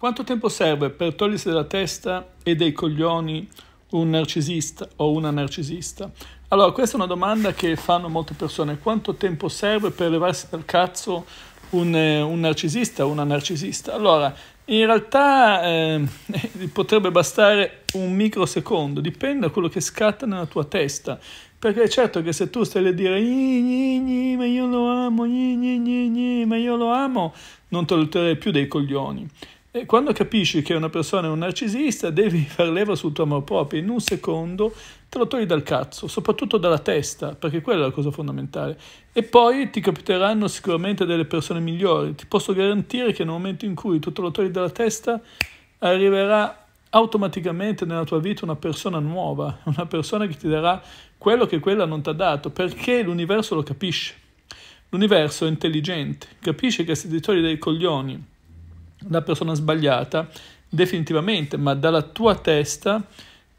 Quanto tempo serve per togliersi dalla testa e dai coglioni un narcisista o una narcisista? Allora, questa è una domanda che fanno molte persone. Quanto tempo serve per levarsi dal cazzo un, eh, un narcisista o una narcisista? Allora, in realtà eh, potrebbe bastare un microsecondo, dipende da quello che scatta nella tua testa. Perché è certo che se tu stai a dire gni, gni, ma io lo amo, gni, gni, gni, ma io lo amo, non te lo terrai più dei coglioni. E quando capisci che una persona è un narcisista, devi far leva sul tuo amore proprio. In un secondo te lo togli dal cazzo, soprattutto dalla testa, perché quella è la cosa fondamentale. E poi ti capiteranno sicuramente delle persone migliori. Ti posso garantire che nel momento in cui tu te lo togli dalla testa, arriverà automaticamente nella tua vita una persona nuova, una persona che ti darà quello che quella non ti ha dato, perché l'universo lo capisce. L'universo è intelligente, capisce che se ti togli dei coglioni la persona sbagliata definitivamente, ma dalla tua testa,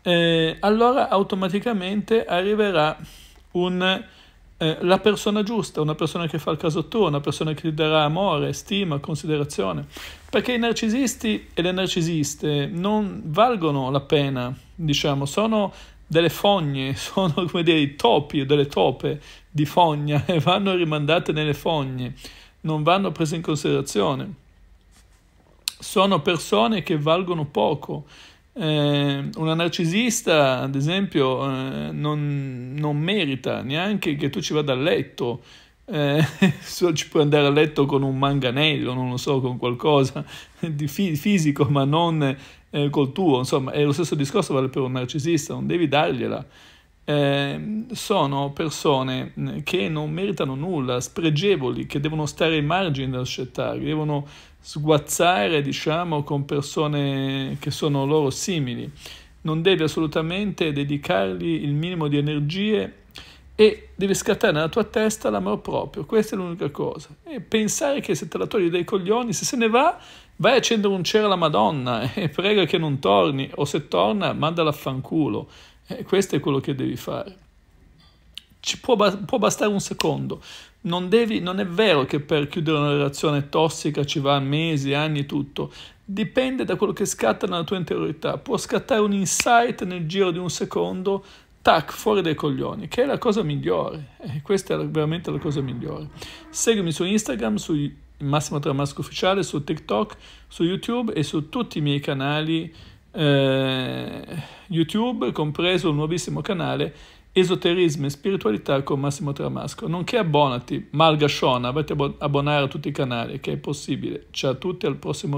eh, allora automaticamente arriverà un, eh, la persona giusta, una persona che fa il caso tuo, una persona che ti darà amore, stima, considerazione. Perché i narcisisti e le narcisiste non valgono la pena, diciamo, sono delle fogne, sono come dei topi o delle tope di fogna e vanno rimandate nelle fogne, non vanno prese in considerazione sono persone che valgono poco. Eh, una narcisista, ad esempio, eh, non, non, merita neanche che tu ci vada a letto. Eh, ci puoi andare a letto con un manganello, non lo so, con qualcosa di fi- fisico, ma non eh, col tuo. Insomma, è lo stesso discorso vale per un narcisista, non devi dargliela. Ehm, sono persone mm, che non meritano nulla, spregevoli, che devono stare ai margini della società, devono sguazzare, diciamo, con persone che sono loro simili. Non devi assolutamente dedicargli il minimo di energie e devi scattare nella tua testa l'amor proprio, questa è l'unica cosa. E pensare che se te la togli dai coglioni, se se ne va, vai a accendere un cero alla Madonna e prega che non torni, o se torna, mandala a fanculo. Eh, questo è quello che devi fare. Ci può, può bastare un secondo. Non, devi, non è vero che per chiudere una relazione tossica ci va mesi, anni, tutto. Dipende da quello che scatta nella tua interiorità. Può scattare un insight nel giro di un secondo, tac, fuori dai coglioni, che è la cosa migliore. Eh, questa è la, veramente la cosa migliore. Seguimi su Instagram, su Massimo Tramasco Ufficiale, su TikTok, su YouTube e su tutti i miei canali eh, YouTube, compreso il nuovissimo canale Esoterismo e Spiritualità con Massimo Tramasco. Nonché abbonati, Malga Shona, avete abbonare a tutti i canali, che è possibile. Ciao a tutti, al prossimo video.